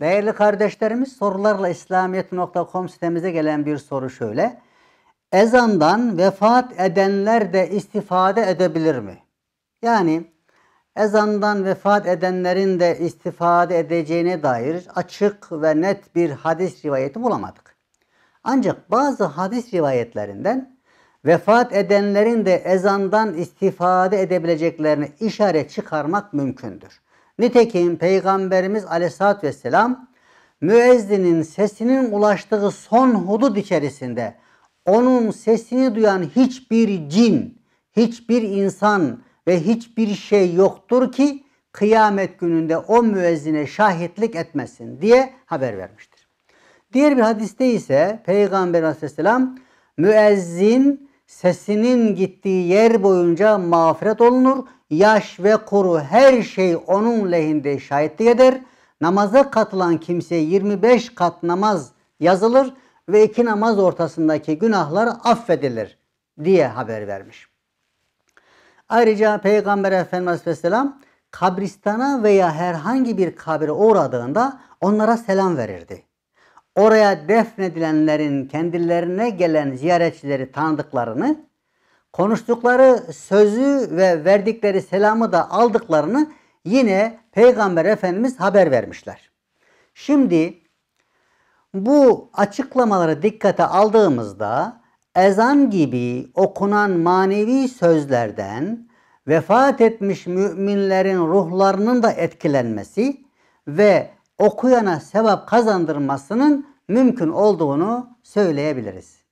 Değerli kardeşlerimiz sorularla İslamiyet.com sitemize gelen bir soru şöyle. Ezandan vefat edenler de istifade edebilir mi? Yani ezandan vefat edenlerin de istifade edeceğine dair açık ve net bir hadis rivayeti bulamadık. Ancak bazı hadis rivayetlerinden vefat edenlerin de ezandan istifade edebileceklerine işaret çıkarmak mümkündür. Nitekim Peygamberimiz aleyhissalatü vesselam müezzinin sesinin ulaştığı son hudut içerisinde onun sesini duyan hiçbir cin, hiçbir insan ve hiçbir şey yoktur ki kıyamet gününde o müezzine şahitlik etmesin diye haber vermiştir. Diğer bir hadiste ise Peygamber aleyhisselam müezzin sesinin gittiği yer boyunca mağfiret olunur. Yaş ve kuru her şey onun lehinde şahitlik eder. Namaza katılan kimseye 25 kat namaz yazılır ve iki namaz ortasındaki günahlar affedilir diye haber vermiş. Ayrıca Peygamber Efendimiz Aleyhisselam kabristana veya herhangi bir kabire uğradığında onlara selam verirdi oraya defnedilenlerin kendilerine gelen ziyaretçileri tanıdıklarını, konuştukları sözü ve verdikleri selamı da aldıklarını yine Peygamber Efendimiz haber vermişler. Şimdi bu açıklamaları dikkate aldığımızda ezan gibi okunan manevi sözlerden vefat etmiş müminlerin ruhlarının da etkilenmesi ve okuyana sevap kazandırmasının mümkün olduğunu söyleyebiliriz.